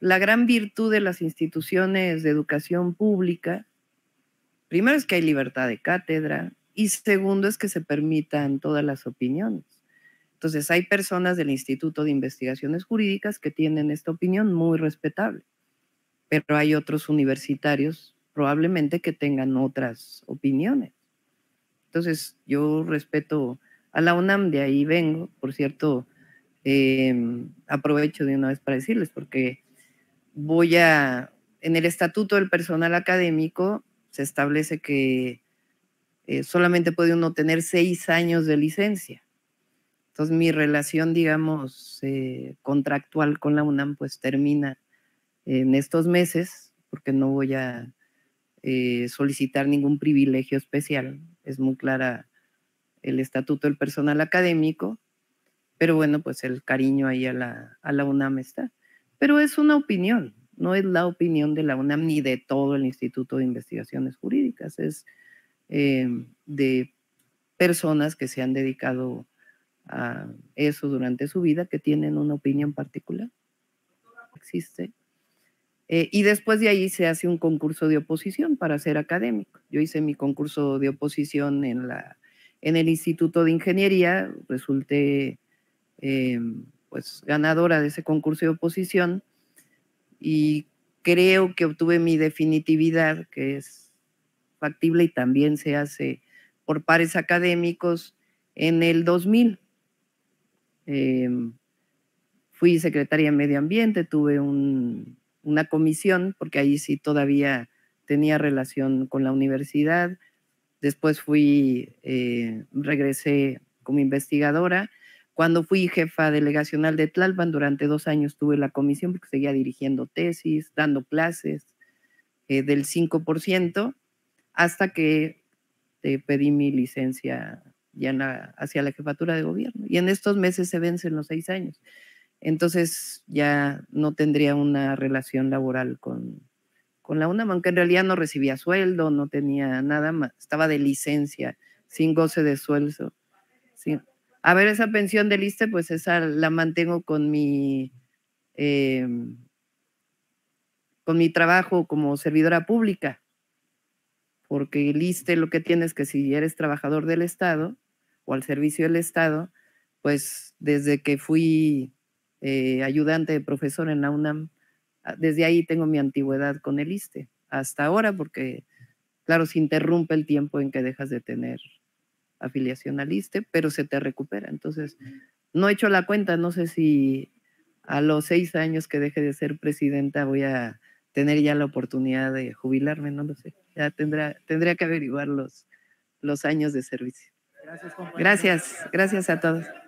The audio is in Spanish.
la gran virtud de las instituciones de educación pública, primero es que hay libertad de cátedra y segundo es que se permitan todas las opiniones. Entonces hay personas del Instituto de Investigaciones Jurídicas que tienen esta opinión muy respetable, pero hay otros universitarios probablemente que tengan otras opiniones. Entonces yo respeto a la UNAM, de ahí vengo, por cierto, eh, aprovecho de una vez para decirles, porque voy a, en el estatuto del personal académico se establece que eh, solamente puede uno tener seis años de licencia. Entonces mi relación, digamos, eh, contractual con la UNAM pues termina en estos meses porque no voy a eh, solicitar ningún privilegio especial. Es muy clara el estatuto del personal académico, pero bueno, pues el cariño ahí a la UNAM está. Pero es una opinión, no es la opinión de la UNAM ni de todo el Instituto de Investigaciones Jurídicas, es eh, de personas que se han dedicado a eso durante su vida, que tienen una opinión particular. Existe. Eh, y después de ahí se hace un concurso de oposición para ser académico. Yo hice mi concurso de oposición en, la, en el Instituto de Ingeniería, resulté eh, pues ganadora de ese concurso de oposición y creo que obtuve mi definitividad, que es factible y también se hace por pares académicos en el 2000. Em, fui secretaria de Medio Ambiente, tuve una comisión, porque ahí sí todavía tenía relación con la universidad. Después fui, eh, regresé como investigadora cuando fui jefa delegacional de Tlalpan, durante dos años tuve la comisión porque seguía dirigiendo tesis, dando clases eh, del 5%, hasta que eh, pedí mi licencia ya hacia la jefatura de gobierno. Y en estos meses se vencen los seis años. Entonces ya no tendría una relación laboral con, con la UNAM, aunque en realidad no recibía sueldo, no tenía nada más, estaba de licencia, sin goce de sueldo. A ver, esa pensión del ISTE, pues esa la mantengo con mi, em, con mi trabajo como servidora pública, porque el ISTE lo que tienes que si eres trabajador del Estado o al servicio del Estado, pues desde que fui eh, ayudante de profesor en la UNAM, ah, desde ahí tengo mi antigüedad con el ISTE, hasta ahora, porque claro, se interrumpe el tiempo en que dejas de tener afiliación al ISTE, pero se te recupera. Entonces, no he hecho la cuenta, no sé si a los seis años que deje de ser presidenta voy a tener ya la oportunidad de jubilarme, no lo sé. Ya tendrá, tendría que averiguar los, los años de servicio. Gracias, gracias, gracias a todos.